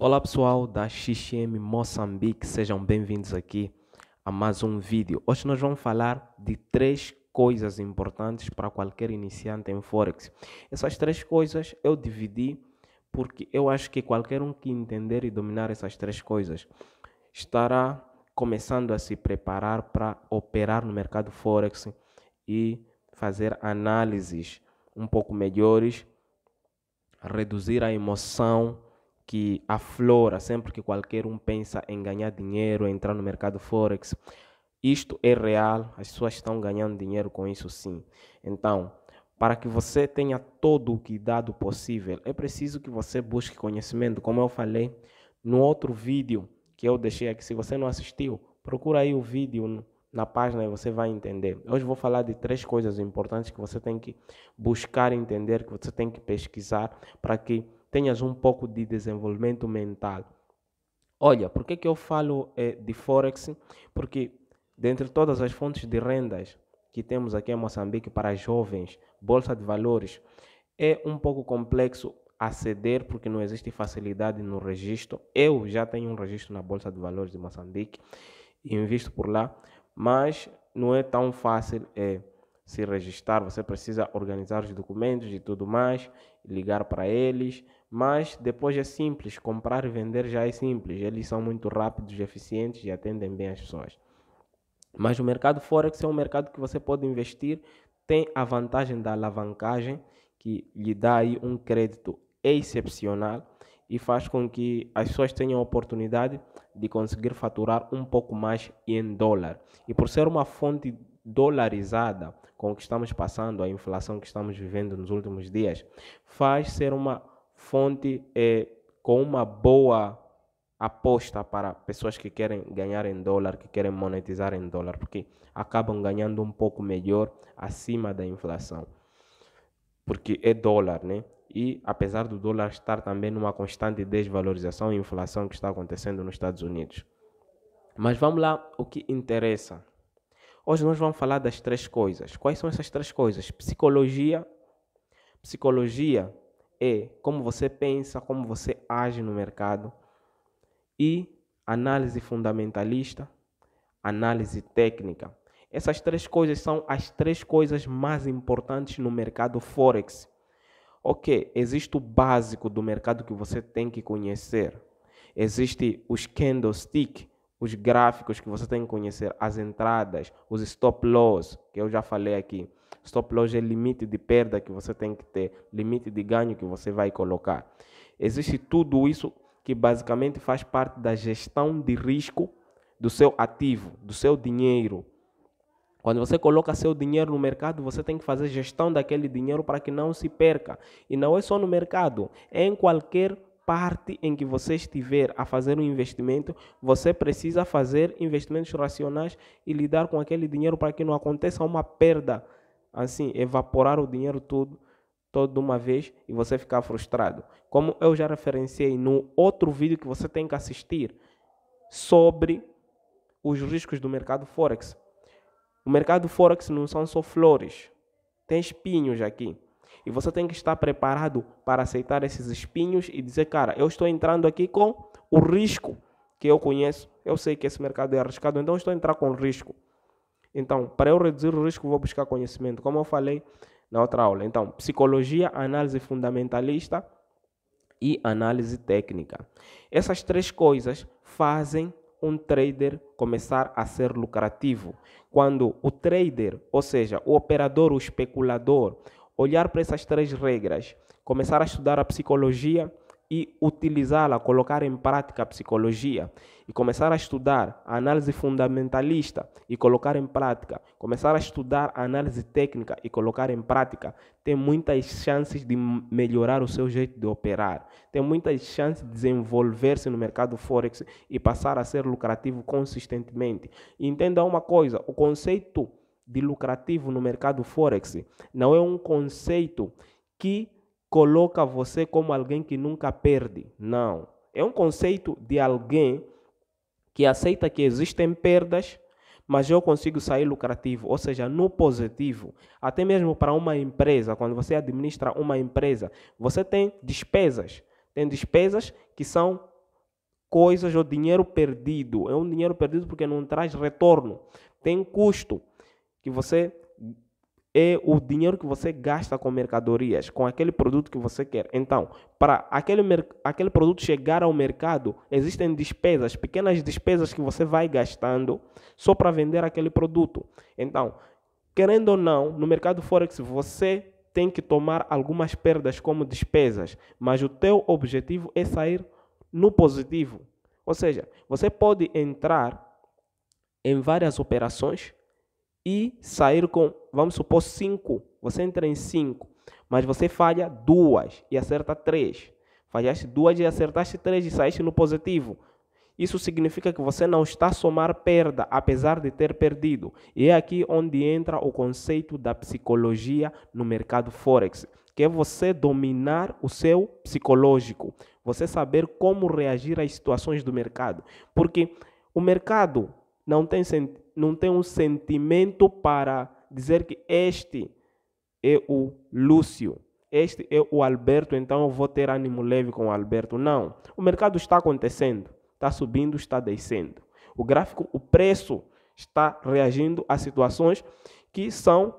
Olá pessoal da XM Moçambique, sejam bem-vindos aqui a mais um vídeo. Hoje nós vamos falar de três coisas importantes para qualquer iniciante em Forex. Essas três coisas eu dividi porque eu acho que qualquer um que entender e dominar essas três coisas estará começando a se preparar para operar no mercado Forex e fazer análises um pouco melhores, reduzir a emoção que aflora sempre que qualquer um pensa em ganhar dinheiro, entrar no mercado Forex. Isto é real, as pessoas estão ganhando dinheiro com isso sim. Então, para que você tenha todo o cuidado possível, é preciso que você busque conhecimento. Como eu falei no outro vídeo que eu deixei aqui, se você não assistiu, procura aí o vídeo na página e você vai entender. Hoje vou falar de três coisas importantes que você tem que buscar entender, que você tem que pesquisar para que tenhas um pouco de desenvolvimento mental. Olha, por que, que eu falo é, de Forex? Porque dentre todas as fontes de rendas que temos aqui em Moçambique para jovens, Bolsa de Valores, é um pouco complexo aceder porque não existe facilidade no registro. Eu já tenho um registro na Bolsa de Valores de Moçambique e invisto por lá, mas não é tão fácil é, se registrar. Você precisa organizar os documentos e tudo mais, ligar para eles, mas depois é simples, comprar e vender já é simples. Eles são muito rápidos, eficientes e atendem bem as pessoas. Mas o mercado Forex é um mercado que você pode investir, tem a vantagem da alavancagem, que lhe dá aí um crédito excepcional e faz com que as pessoas tenham a oportunidade de conseguir faturar um pouco mais em dólar. E por ser uma fonte dolarizada com o que estamos passando, a inflação que estamos vivendo nos últimos dias, faz ser uma fonte é com uma boa aposta para pessoas que querem ganhar em dólar, que querem monetizar em dólar, porque acabam ganhando um pouco melhor acima da inflação. Porque é dólar, né? E apesar do dólar estar também numa constante desvalorização e inflação que está acontecendo nos Estados Unidos. Mas vamos lá, o que interessa. Hoje nós vamos falar das três coisas. Quais são essas três coisas? Psicologia, psicologia é como você pensa, como você age no mercado. E análise fundamentalista, análise técnica. Essas três coisas são as três coisas mais importantes no mercado Forex. Ok, existe o básico do mercado que você tem que conhecer. Existe os candlestick, os gráficos que você tem que conhecer, as entradas, os stop loss, que eu já falei aqui. Stop loss é limite de perda que você tem que ter, limite de ganho que você vai colocar. Existe tudo isso que basicamente faz parte da gestão de risco do seu ativo, do seu dinheiro. Quando você coloca seu dinheiro no mercado, você tem que fazer gestão daquele dinheiro para que não se perca. E não é só no mercado, é em qualquer parte em que você estiver a fazer um investimento, você precisa fazer investimentos racionais e lidar com aquele dinheiro para que não aconteça uma perda assim, evaporar o dinheiro todo, todo de uma vez e você ficar frustrado. Como eu já referenciei no outro vídeo que você tem que assistir sobre os riscos do mercado Forex. O mercado Forex não são só flores, tem espinhos aqui. E você tem que estar preparado para aceitar esses espinhos e dizer, cara, eu estou entrando aqui com o risco que eu conheço. Eu sei que esse mercado é arriscado, então estou entrando com risco. Então, para eu reduzir o risco, vou buscar conhecimento, como eu falei na outra aula. Então, psicologia, análise fundamentalista e análise técnica. Essas três coisas fazem um trader começar a ser lucrativo. Quando o trader, ou seja, o operador, o especulador, olhar para essas três regras, começar a estudar a psicologia, e utilizá-la, colocar em prática a psicologia e começar a estudar a análise fundamentalista e colocar em prática, começar a estudar a análise técnica e colocar em prática, tem muitas chances de melhorar o seu jeito de operar, tem muitas chances de desenvolver-se no mercado forex e passar a ser lucrativo consistentemente. E entenda uma coisa, o conceito de lucrativo no mercado forex não é um conceito que coloca você como alguém que nunca perde. Não. É um conceito de alguém que aceita que existem perdas, mas eu consigo sair lucrativo, ou seja, no positivo. Até mesmo para uma empresa, quando você administra uma empresa, você tem despesas. Tem despesas que são coisas ou dinheiro perdido. É um dinheiro perdido porque não traz retorno. Tem custo que você é o dinheiro que você gasta com mercadorias, com aquele produto que você quer. Então, para aquele, aquele produto chegar ao mercado, existem despesas, pequenas despesas que você vai gastando só para vender aquele produto. Então, querendo ou não, no mercado Forex você tem que tomar algumas perdas como despesas, mas o teu objetivo é sair no positivo. Ou seja, você pode entrar em várias operações e sair com, vamos supor, cinco. Você entra em cinco, mas você falha duas e acerta três. Falhaste duas e acertaste três e saíste no positivo. Isso significa que você não está a somar perda, apesar de ter perdido. E é aqui onde entra o conceito da psicologia no mercado Forex, que é você dominar o seu psicológico, você saber como reagir às situações do mercado. Porque o mercado não tem sentido não tem um sentimento para dizer que este é o Lúcio, este é o Alberto, então eu vou ter ânimo leve com o Alberto. Não. O mercado está acontecendo, está subindo, está descendo. O gráfico, o preço está reagindo a situações que são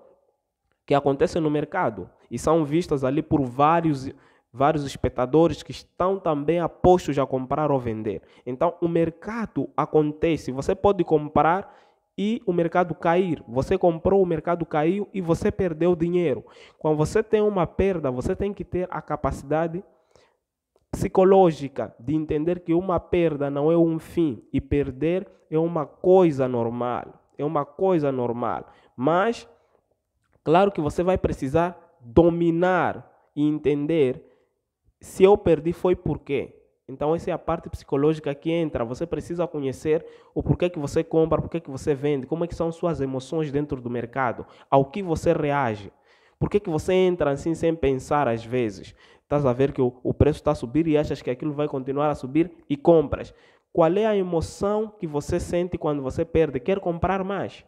que acontecem no mercado e são vistas ali por vários vários espectadores que estão também apostos a comprar ou vender. Então, o mercado acontece. Você pode comprar e o mercado cair. Você comprou, o mercado caiu e você perdeu dinheiro. Quando você tem uma perda, você tem que ter a capacidade psicológica de entender que uma perda não é um fim e perder é uma coisa normal. É uma coisa normal. Mas, claro que você vai precisar dominar e entender se eu perdi foi por quê. Então essa é a parte psicológica que entra. Você precisa conhecer o porquê que você compra, porquê que você vende, como é que são suas emoções dentro do mercado, ao que você reage. Por que, você entra assim sem pensar às vezes? Estás a ver que o, o preço está a subir e achas que aquilo vai continuar a subir e compras. Qual é a emoção que você sente quando você perde? Quer comprar mais?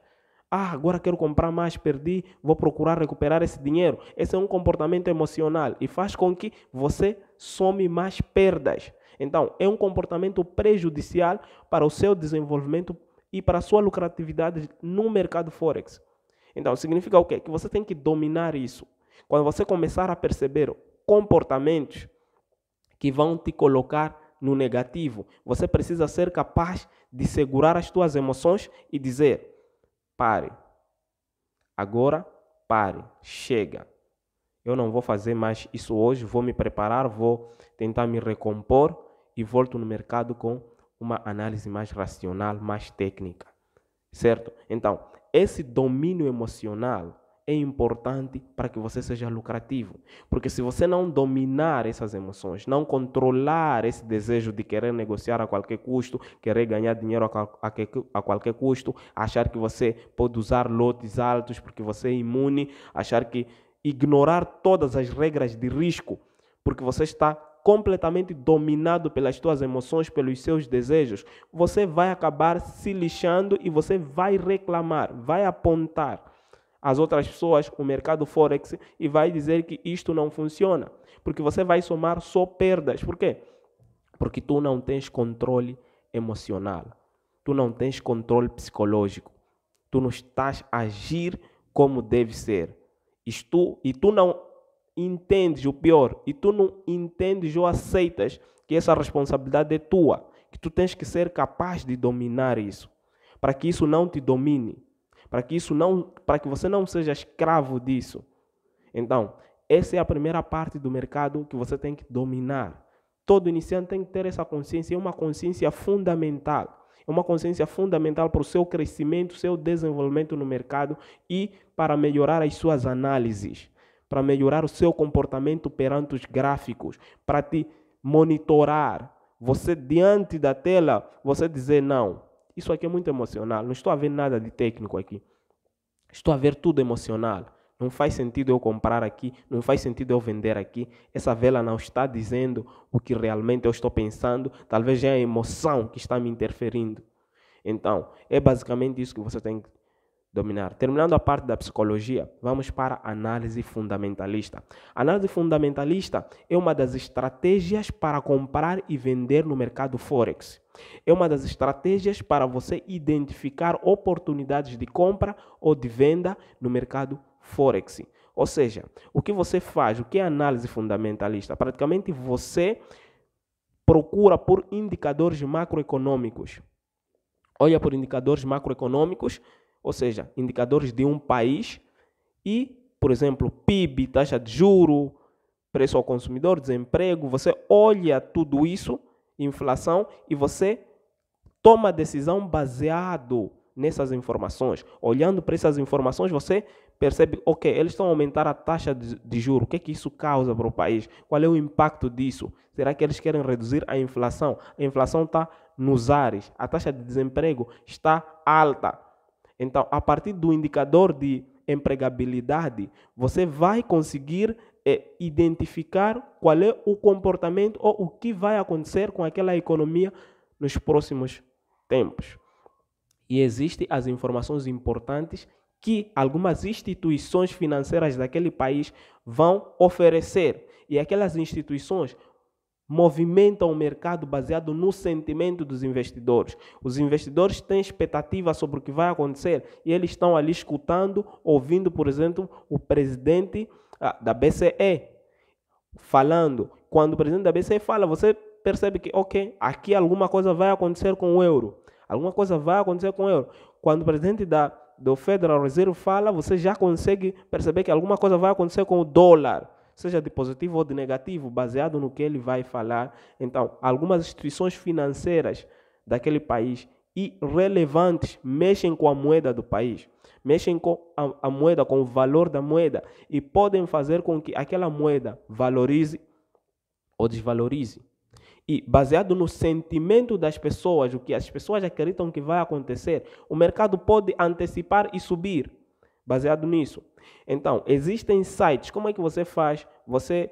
Ah, agora quero comprar mais, perdi, vou procurar recuperar esse dinheiro. Esse é um comportamento emocional e faz com que você some mais perdas. Então, é um comportamento prejudicial para o seu desenvolvimento e para a sua lucratividade no mercado Forex. Então, significa o quê? Que você tem que dominar isso. Quando você começar a perceber comportamentos que vão te colocar no negativo, você precisa ser capaz de segurar as tuas emoções e dizer: pare. Agora, pare. Chega. Eu não vou fazer mais isso hoje, vou me preparar, vou tentar me recompor e volto no mercado com uma análise mais racional, mais técnica. Certo? Então, esse domínio emocional é importante para que você seja lucrativo. Porque se você não dominar essas emoções, não controlar esse desejo de querer negociar a qualquer custo, querer ganhar dinheiro a, a, a qualquer custo, achar que você pode usar lotes altos porque você é imune, achar que ignorar todas as regras de risco, porque você está completamente dominado pelas tuas emoções, pelos seus desejos, você vai acabar se lixando e você vai reclamar, vai apontar as outras pessoas o mercado forex e vai dizer que isto não funciona, porque você vai somar só perdas. Por quê? Porque tu não tens controle emocional. Tu não tens controle psicológico. Tu não estás a agir como deve ser. Isto, e tu não entendes o pior e tu não entendes ou aceitas que essa responsabilidade é tua, que tu tens que ser capaz de dominar isso, para que isso não te domine, para que isso não, para que você não seja escravo disso. Então, essa é a primeira parte do mercado que você tem que dominar. Todo iniciante tem que ter essa consciência, é uma consciência fundamental. É uma consciência fundamental para o seu crescimento, seu desenvolvimento no mercado e para melhorar as suas análises para melhorar o seu comportamento perante os gráficos, para te monitorar. Você diante da tela, você dizer não. Isso aqui é muito emocional. Não estou a ver nada de técnico aqui. Estou a ver tudo emocional. Não faz sentido eu comprar aqui, não faz sentido eu vender aqui. Essa vela não está dizendo o que realmente eu estou pensando. Talvez é a emoção que está me interferindo. Então, é basicamente isso que você tem que dominar. Terminando a parte da psicologia, vamos para a análise fundamentalista. A análise fundamentalista é uma das estratégias para comprar e vender no mercado forex. É uma das estratégias para você identificar oportunidades de compra ou de venda no mercado forex. Ou seja, o que você faz, o que é análise fundamentalista? Praticamente você procura por indicadores macroeconômicos olha por indicadores macroeconômicos ou seja, indicadores de um país e, por exemplo, PIB, taxa de juro, preço ao consumidor, desemprego, você olha tudo isso, inflação e você toma decisão baseado nessas informações. Olhando para essas informações, você percebe, ok, eles estão a aumentar a taxa de, de juro. O que é que isso causa para o país? Qual é o impacto disso? Será que eles querem reduzir a inflação? A inflação está nos ares, a taxa de desemprego está alta. Então, a partir do indicador de empregabilidade, você vai conseguir é, identificar qual é o comportamento ou o que vai acontecer com aquela economia nos próximos tempos. E existem as informações importantes que algumas instituições financeiras daquele país vão oferecer. E aquelas instituições movimentam o mercado baseado no sentimento dos investidores. Os investidores têm expectativa sobre o que vai acontecer e eles estão ali escutando, ouvindo, por exemplo, o presidente ah, da BCE falando. Quando o presidente da BCE fala, você percebe que, ok, aqui alguma coisa vai acontecer com o euro. Alguma coisa vai acontecer com o euro. Quando o presidente da, do Federal Reserve fala, você já consegue perceber que alguma coisa vai acontecer com o dólar seja de positivo ou de negativo, baseado no que ele vai falar. Então, algumas instituições financeiras daquele país e relevantes mexem com a moeda do país, mexem com a, a moeda, com o valor da moeda e podem fazer com que aquela moeda valorize ou desvalorize. E baseado no sentimento das pessoas, o que as pessoas acreditam que vai acontecer, o mercado pode antecipar e subir baseado nisso. Então, existem sites. Como é que você faz? Você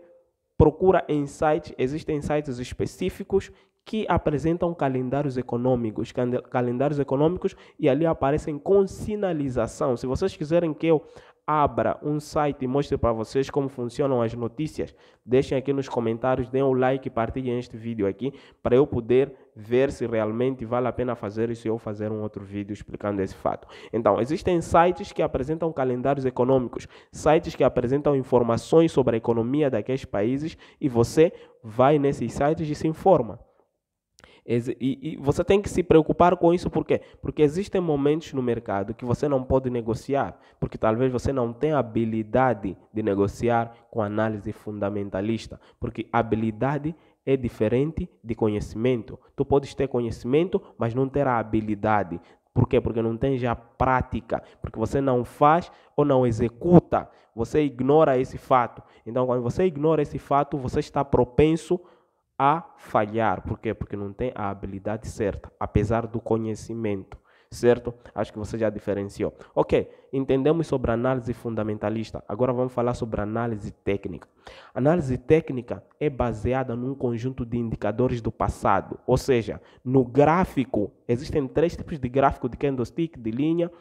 procura em sites, existem sites específicos que apresentam calendários econômicos, calendários econômicos e ali aparecem com sinalização. Se vocês quiserem que eu abra um site e mostre para vocês como funcionam as notícias. Deixem aqui nos comentários, deem o um like e partilhem este vídeo aqui para eu poder ver se realmente vale a pena fazer isso e eu fazer um outro vídeo explicando esse fato. Então, existem sites que apresentam calendários econômicos, sites que apresentam informações sobre a economia daqueles países e você vai nesses sites e se informa. E, e você tem que se preocupar com isso, por quê? Porque existem momentos no mercado que você não pode negociar, porque talvez você não tenha habilidade de negociar com análise fundamentalista, porque habilidade é diferente de conhecimento. Tu podes ter conhecimento, mas não ter a habilidade. Por quê? Porque não tem já prática, porque você não faz ou não executa, você ignora esse fato. Então, quando você ignora esse fato, você está propenso a a falhar. Por quê? Porque não tem a habilidade certa, apesar do conhecimento, certo? Acho que você já diferenciou. Ok, entendemos sobre análise fundamentalista. Agora vamos falar sobre análise técnica. Análise técnica é baseada num conjunto de indicadores do passado, ou seja, no gráfico. Existem três tipos de gráfico de candlestick, de linha,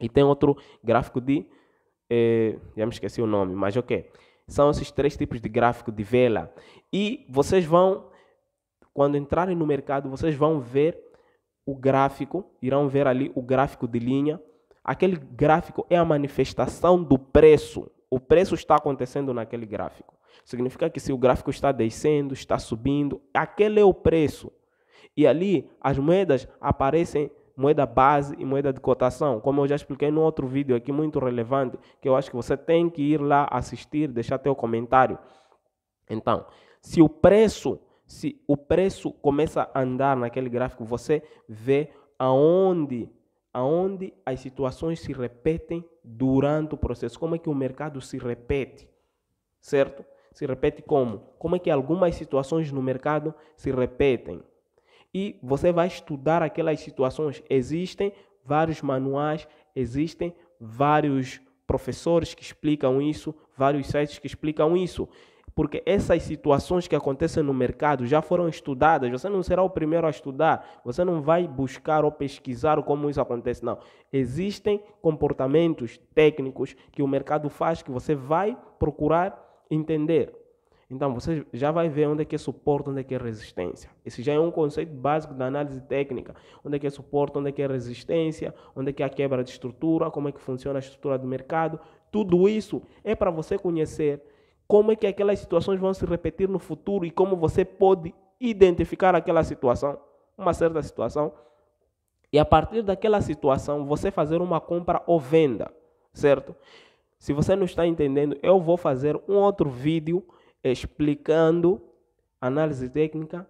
e tem outro gráfico de. Eh, já me esqueci o nome, mas ok são esses três tipos de gráfico de vela. E vocês vão, quando entrarem no mercado, vocês vão ver o gráfico, irão ver ali o gráfico de linha. Aquele gráfico é a manifestação do preço. O preço está acontecendo naquele gráfico. Significa que se o gráfico está descendo, está subindo, aquele é o preço. E ali as moedas aparecem moeda base e moeda de cotação, como eu já expliquei no outro vídeo aqui muito relevante, que eu acho que você tem que ir lá assistir, deixar teu comentário. Então, se o preço, se o preço começa a andar naquele gráfico, você vê aonde aonde as situações se repetem durante o processo. Como é que o mercado se repete? Certo? Se repete como? Como é que algumas situações no mercado se repetem? e você vai estudar aquelas situações. Existem vários manuais, existem vários professores que explicam isso, vários sites que explicam isso. Porque essas situações que acontecem no mercado já foram estudadas, você não será o primeiro a estudar, você não vai buscar ou pesquisar como isso acontece, não. Existem comportamentos técnicos que o mercado faz que você vai procurar entender. Então, você já vai ver onde é que é suporte, onde é que é resistência. Esse já é um conceito básico da análise técnica. Onde é que é suporte, onde é que é resistência, onde é que é a quebra de estrutura, como é que funciona a estrutura do mercado. Tudo isso é para você conhecer como é que aquelas situações vão se repetir no futuro e como você pode identificar aquela situação, uma certa situação, e a partir daquela situação você fazer uma compra ou venda, certo? Se você não está entendendo, eu vou fazer um outro vídeo explicando análise técnica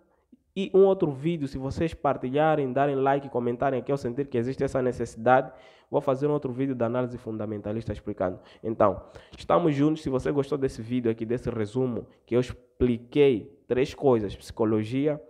e um outro vídeo, se vocês partilharem, darem like, comentarem aqui, eu sentir que existe essa necessidade, vou fazer um outro vídeo da análise fundamentalista explicando. Então, estamos juntos. Se você gostou desse vídeo aqui, desse resumo, que eu expliquei três coisas: psicologia,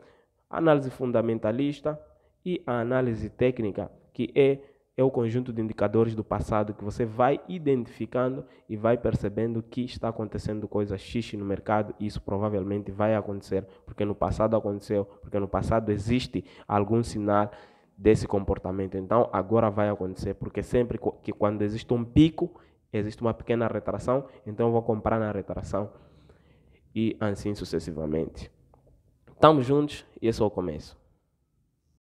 análise fundamentalista e a análise técnica, que é é o conjunto de indicadores do passado que você vai identificando e vai percebendo que está acontecendo coisa X no mercado e isso provavelmente vai acontecer, porque no passado aconteceu, porque no passado existe algum sinal desse comportamento. Então agora vai acontecer, porque sempre que quando existe um pico, existe uma pequena retração, então eu vou comprar na retração e assim sucessivamente. Estamos juntos e esse é o começo.